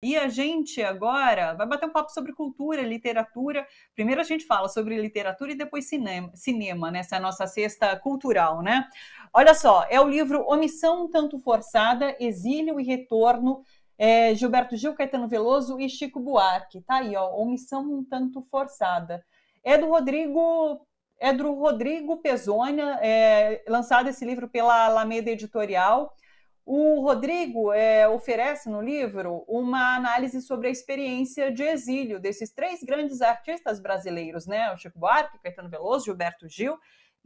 E a gente agora vai bater um papo sobre cultura, literatura. Primeiro a gente fala sobre literatura e depois cinema, cinema nessa né? é nossa cesta cultural, né? Olha só, é o livro Omissão Tanto Forçada, Exílio e Retorno, é, Gilberto Gil, Caetano Veloso e Chico Buarque. Tá aí, ó, Omissão um Tanto Forçada. É do Rodrigo é do Rodrigo Pesonha, é, lançado esse livro pela Alameda Editorial. O Rodrigo é, oferece no livro uma análise sobre a experiência de exílio desses três grandes artistas brasileiros, né? O Chico Buarque, Caetano Veloso, Gilberto Gil.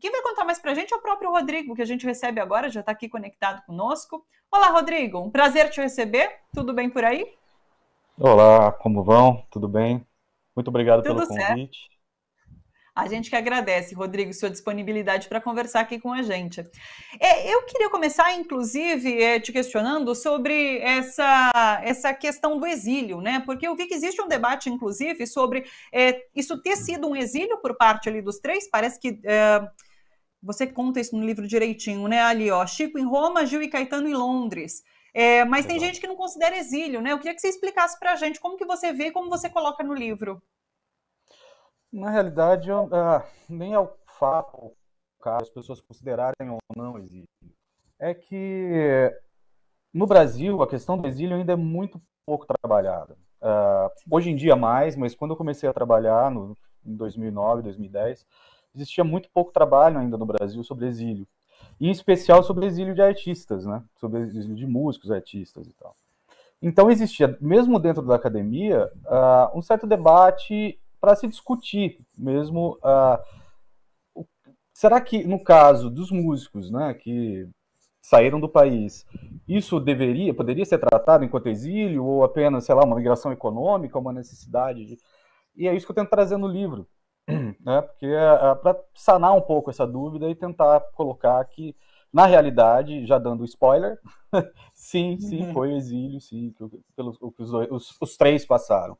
quem vai contar mais para a gente é o próprio Rodrigo, que a gente recebe agora, já está aqui conectado conosco. Olá, Rodrigo, um prazer te receber. Tudo bem por aí? Olá, como vão? Tudo bem? Muito obrigado Tudo pelo certo. convite. A gente que agradece, Rodrigo, sua disponibilidade para conversar aqui com a gente. É, eu queria começar, inclusive, é, te questionando sobre essa, essa questão do exílio, né? Porque eu vi que existe um debate, inclusive, sobre é, isso ter sido um exílio por parte ali dos três. Parece que. É, você conta isso no livro direitinho, né? Ali, ó, Chico em Roma, Gil e Caetano em Londres. É, mas tem gente que não considera exílio, né? Eu queria que você explicasse para a gente como que você vê e como você coloca no livro. Na realidade, eu, ah, nem é o fato caso as pessoas considerarem ou não exílio. É que no Brasil a questão do exílio ainda é muito pouco trabalhada. Uh, hoje em dia mais, mas quando eu comecei a trabalhar no, em 2009, 2010, existia muito pouco trabalho ainda no Brasil sobre exílio. E em especial sobre exílio de artistas, né? Sobre exílio de músicos, artistas e tal. Então existia, mesmo dentro da academia, uh, um certo debate para se discutir mesmo. Ah, o, será que, no caso dos músicos né, que saíram do país, isso deveria, poderia ser tratado enquanto exílio ou apenas, sei lá, uma migração econômica, uma necessidade de... E é isso que eu tento trazer no livro, né? Porque é, é para sanar um pouco essa dúvida e tentar colocar que na realidade, já dando spoiler, sim, sim, uhum. foi o exílio, sim, que, pelos, os, os, os, três passaram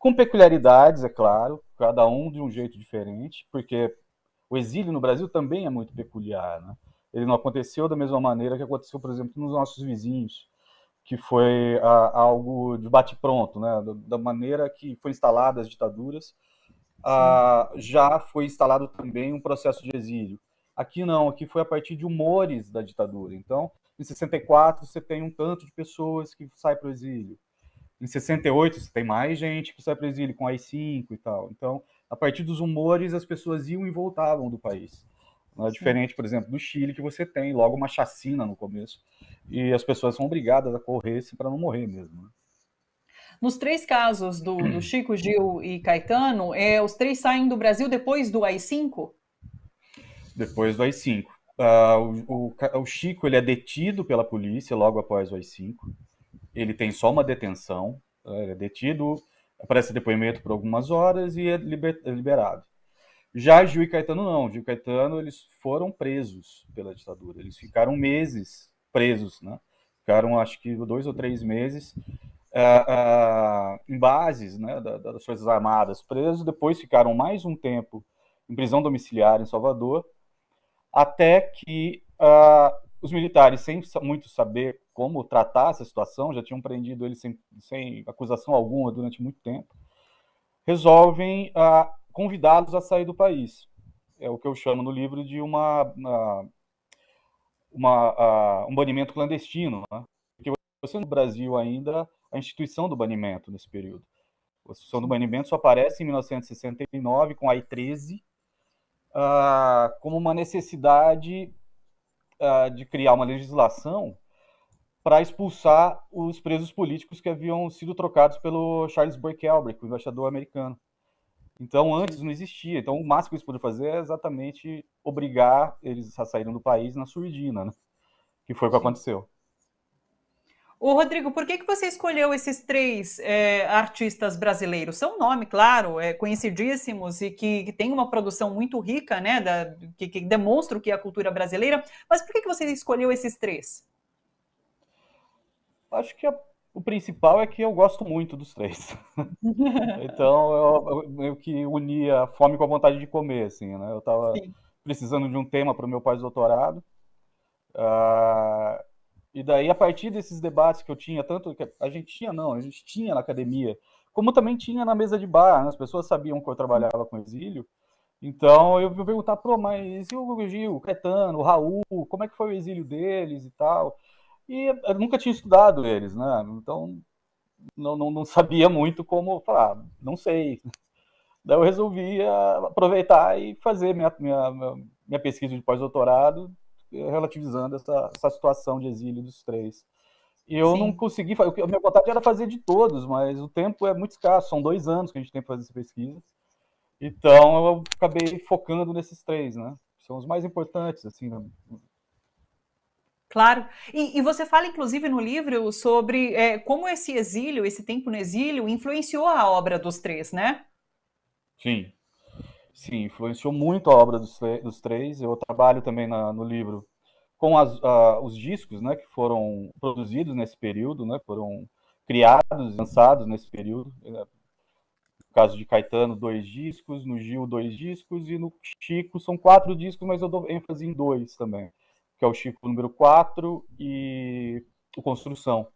com peculiaridades, é claro, cada um de um jeito diferente, porque o exílio no Brasil também é muito peculiar. Né? Ele não aconteceu da mesma maneira que aconteceu, por exemplo, nos nossos vizinhos, que foi a, algo de bate-pronto, né? da, da maneira que foram instaladas as ditaduras, já foi instalado também um processo de exílio. Aqui não, aqui foi a partir de humores da ditadura. Então, em 64, você tem um tanto de pessoas que saem para o exílio. Em 68 você tem mais gente que sai para exílio com AI-5 e tal. Então, a partir dos humores, as pessoas iam e voltavam do país. Não é diferente, por exemplo, do Chile, que você tem logo uma chacina no começo e as pessoas são obrigadas a correr para não morrer mesmo. Né? Nos três casos do, do, hum. Chico, Gil e Caetano, é, os três saem do Brasil depois do AI-5? Depois do AI-5. Uh, o, o, o, Chico ele é detido pela polícia logo após o AI-5 ele tem só uma detenção, né, é detido, aparece depoimento por algumas horas e é, é liberado. Já Gil e Caetano não. Gil e Caetano eles foram presos pela ditadura. Eles ficaram meses presos, né? Ficaram acho que dois ou três meses ah, ah, em bases, né, das forças armadas, presos. Depois ficaram mais um tempo em prisão domiciliar em Salvador, até que ah, os militares, sem muito saber como tratar essa situação, já tinham prendido ele sem, sem acusação alguma durante muito tempo, resolvem ah, convidá-los a sair do país. É o que eu chamo no livro de uma, ah, uma, uma ah, um banimento clandestino. Né? Porque você no Brasil ainda, a instituição do banimento nesse período. A instituição do banimento só aparece em 1969 com a I-13, ah, como uma necessidade de criar uma legislação para expulsar os presos políticos que haviam sido trocados pelo Charles Burke Albrecht, o embaixador americano. Então, antes não existia. Então, o máximo que eles podiam fazer é exatamente obrigar eles a saírem do país na surdina, né? que foi o que aconteceu. O Rodrigo, por que, que você escolheu esses três é, artistas brasileiros? São nome, claro, é, conhecidíssimos e que, que tem uma produção muito rica, né, da, que, que demonstra o que é a cultura brasileira. Mas por que, que você escolheu esses três? Acho que a, o principal é que eu gosto muito dos três. então, eu, eu que uni a fome com a vontade de comer, assim, né? Eu tava Sim. precisando de um tema para o meu pós-doutorado. Uh, e daí, a partir desses debates que eu tinha, tanto que a gente tinha, não, a gente tinha na academia, como também tinha na mesa de bar, né? as pessoas sabiam que eu trabalhava com exílio. Então eu me perguntar, pô, mas e o Gil, o Caetano, o Raul, como é que foi o exílio deles e tal? E eu nunca tinha estudado eles, né? Então não, não, não sabia muito como falar, ah, não sei. Daí eu resolvi ah, aproveitar e fazer minha, minha, minha pesquisa de pós-doutorado eh, relativizando essa, essa situação de exílio dos três. E eu Sim. não consegui, a minha vontade era fazer de todos, mas o tempo é muito escasso, são dois anos que a gente tem para fazer essa pesquisa. Então eu acabei focando nesses três, né? São os mais importantes, assim, né? Claro. E, e, você fala, inclusive, no livro sobre é, como esse exílio, esse tempo no exílio, influenciou a obra dos três, né? Sim. Sim, influenciou muito a obra dos, dos três. Eu trabalho também na, no livro com as, os discos né, que foram produzidos nesse período, né, foram criados, lançados nesse período. Né. No caso de Caetano, dois discos, no Gil, dois discos, e no Chico são quatro discos, mas eu dou ênfase em dois também que é o Chico número 4, e o Construção.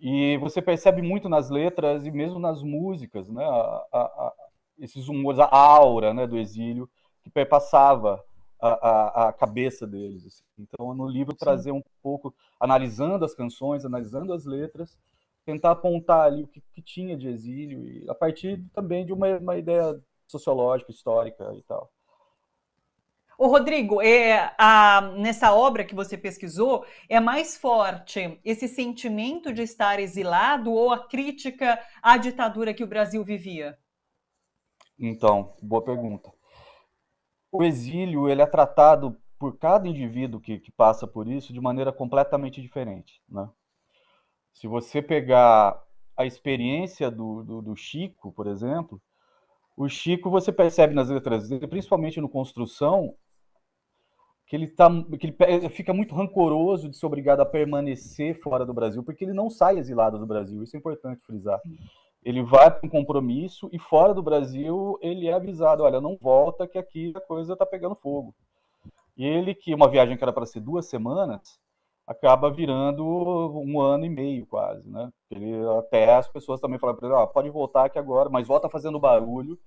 E você percebe muito nas letras e mesmo nas músicas, né, a, a, a, esses humores, a aura né, do exílio que perpassava a, cabeça deles. Assim. Então, no livro, trazer um pouco, analisando as canções, analisando as letras, tentar apontar ali o que, que tinha de exílio, e a partir também de uma, uma ideia sociológica, histórica e tal. Ô, Rodrigo, é, a, nessa obra que você pesquisou, é mais forte esse sentimento de estar exilado ou a crítica à ditadura que o Brasil vivia? Então, boa pergunta. O exílio ele é tratado por cada indivíduo que, que passa por isso de maneira completamente diferente. Né? Se você pegar a experiência do, do, do Chico, por exemplo, o Chico, você percebe nas letras principalmente no Construção, que ele, tá, que ele eh, fica muito rancoroso de ser obrigado a permanecer fora do Brasil, porque ele não sai exilado do Brasil, isso é importante frisar. Ele vai para um compromisso e fora do Brasil ele é avisado, olha, não volta que aqui a coisa está pegando fogo. E ele, que uma viagem que era para ser duas semanas, acaba virando um ano e meio quase, né? Ele, até as pessoas também falam para ele, ah, pode voltar aqui agora, mas volta fazendo barulho,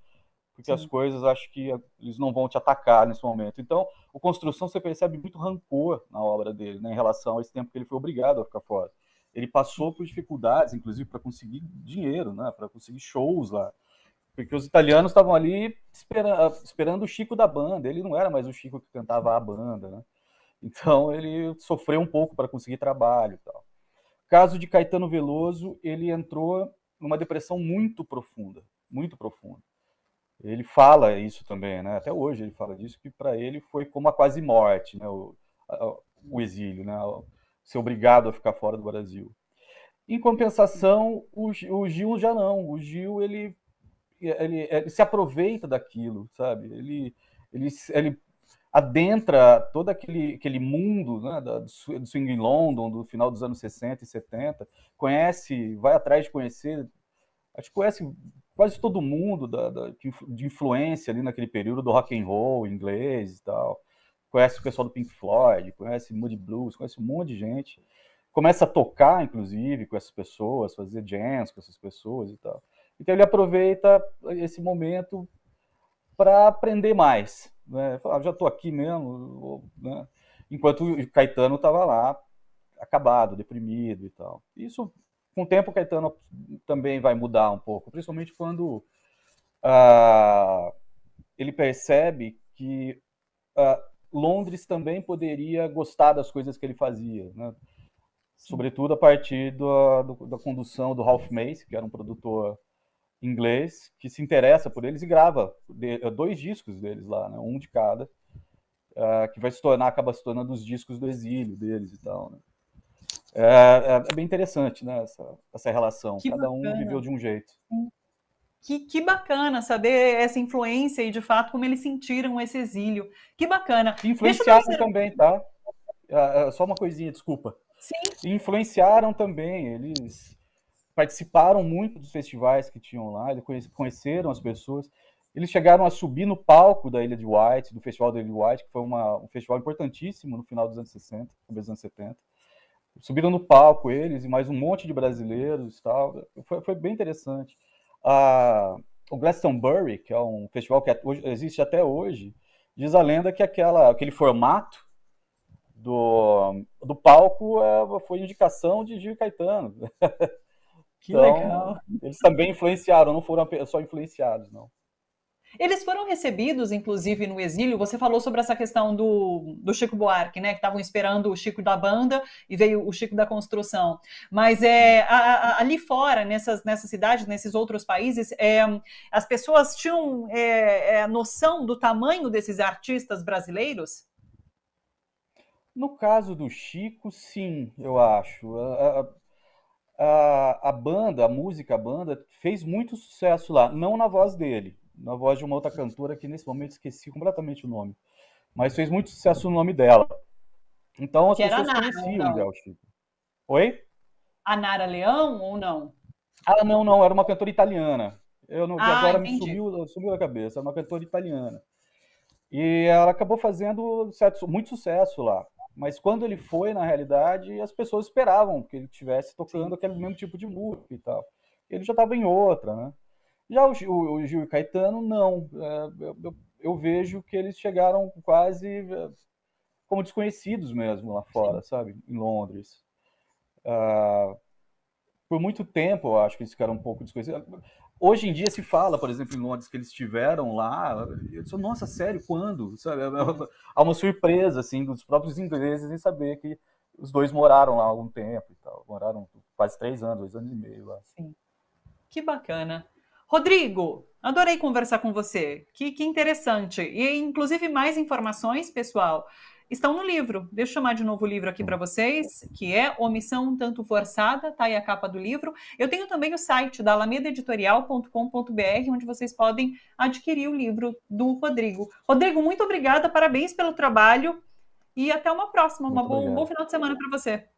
porque Sim. as coisas acho que eh, eles não vão te atacar nesse momento. Então, o Construção você percebe muito rancor na obra dele, né, em relação a esse tempo que ele foi obrigado a ficar fora. Ele passou por dificuldades, inclusive, para conseguir dinheiro, né, para conseguir shows lá. Porque os italianos estavam ali espera, ah, esperando o Chico da banda. Ele não era mais o Chico que cantava a banda, né? Então ele sofreu um pouco para conseguir trabalho e tal. Caso de Caetano Veloso, ele entrou numa depressão muito profunda, muito profunda ele fala isso também, né? Até hoje ele fala disso, que para ele foi como a quase morte, né? O, o exílio, né? Ser obrigado a ficar fora do Brasil. Em compensação, o, o Gil já não. O Gil ele, ele, ele se aproveita daquilo, sabe? Ele, ele, ele adentra todo aquele, aquele mundo né, do swing em London do final dos anos 60 e 70, conhece, vai atrás de conhecer, acho que conhece quase todo mundo da, da, de influência ali naquele período do rock and roll inglês e tal. Conhece o pessoal do Pink Floyd, conhece Moody Blues, conhece um monte de gente. Começa a tocar, inclusive, com essas pessoas, fazer jams com essas pessoas e tal. Então ele aproveita esse momento para aprender mais. Né? Fala, ah, já estou aqui mesmo, né? enquanto o Caetano estava lá acabado, deprimido e tal. Isso com o tempo, Caetano também vai mudar um pouco, principalmente quando uh, ele percebe que uh, Londres também poderia gostar das coisas que ele fazia, né? sobretudo a partir do, do, da condução do Ralph Mace, que era um produtor inglês que se interessa por eles e grava dois discos deles lá, né? um de cada, uh, que vai se tornar, acaba se tornando os discos do exílio deles e tal. Né? É, é, é bem interessante né, essa, essa relação. Que Cada bacana. um viveu de um jeito. Que, que bacana saber essa influência e, de fato, como eles sentiram esse exílio. Que bacana. Influenciaram também, tá? É, é, só uma coisinha, desculpa. Sim. Influenciaram também. Eles participaram muito dos festivais que tinham lá, eles conheceram as pessoas. Eles chegaram a subir no palco da Ilha de White, do Festival da Ilha de White, que foi uma, um festival importantíssimo no final dos anos 60, começo dos anos 70. Subiram no palco eles e mais um monte de brasileiros e tal. Foi, foi bem interessante. A, o Glastonbury, que é um festival que existe até hoje, diz a lenda que aquela, aquele formato do, do palco é, foi indicação de Gil Caetano. Que então, legal! Eles também influenciaram, não foram só influenciados, não. Eles foram recebidos, inclusive, no exílio. Você falou sobre essa questão do, do Chico Buarque, né? Que estavam esperando o Chico da banda e veio o Chico da construção. Mas é, a, a, ali fora, nessas, nessas cidades, nesses outros países, é, as pessoas tinham é, é noção do tamanho desses artistas brasileiros? No caso do Chico, sim, eu acho. A, a, a banda, a música, a banda fez muito sucesso lá, não na voz dele na voz de uma outra cantora que nesse momento esqueci completamente o nome. Mas fez muito sucesso o nome dela. Então as que pessoas Nara, conheciam então. o Del Chico. Oi? A Nara Leão ou não? Ah, não, não, era uma cantora italiana. Eu não, ah, agora entendi. me sumiu, sumiu da cabeça, era é uma cantora italiana. E ela acabou fazendo certo, muito sucesso lá. Mas quando ele foi, na realidade, as pessoas esperavam que ele estivesse tocando aquele mesmo tipo de música e tal. Ele já estava em outra, né? Já o, o, o Gil e Caetano, não. É, eu, eu, vejo que eles chegaram quase é, como desconhecidos mesmo lá fora, Sim. sabe? Em Londres. Ah, por muito tempo, eu acho que eles ficaram um pouco desconhecidos. Hoje em dia se fala, por exemplo, em Londres, que eles estiveram lá. Eu disse, nossa, sério, quando? Sabe? É, é há uma surpresa, assim, dos próprios ingleses em saber que os dois moraram lá há algum tempo e tal. Moraram quase três anos, dois anos e meio lá. Sim. Que bacana. Rodrigo, adorei conversar com você. Que, que interessante. E, inclusive, mais informações, pessoal, estão no livro. Deixa eu chamar de novo o livro aqui para hum. vocês, que é Omissão Tanto Forçada, tá aí a capa do livro. Eu tenho também o site da alamedaeditorial.com.br, onde vocês podem adquirir o livro do Rodrigo. Rodrigo, muito obrigada, parabéns pelo trabalho e até uma próxima. uma um bom final de semana para você.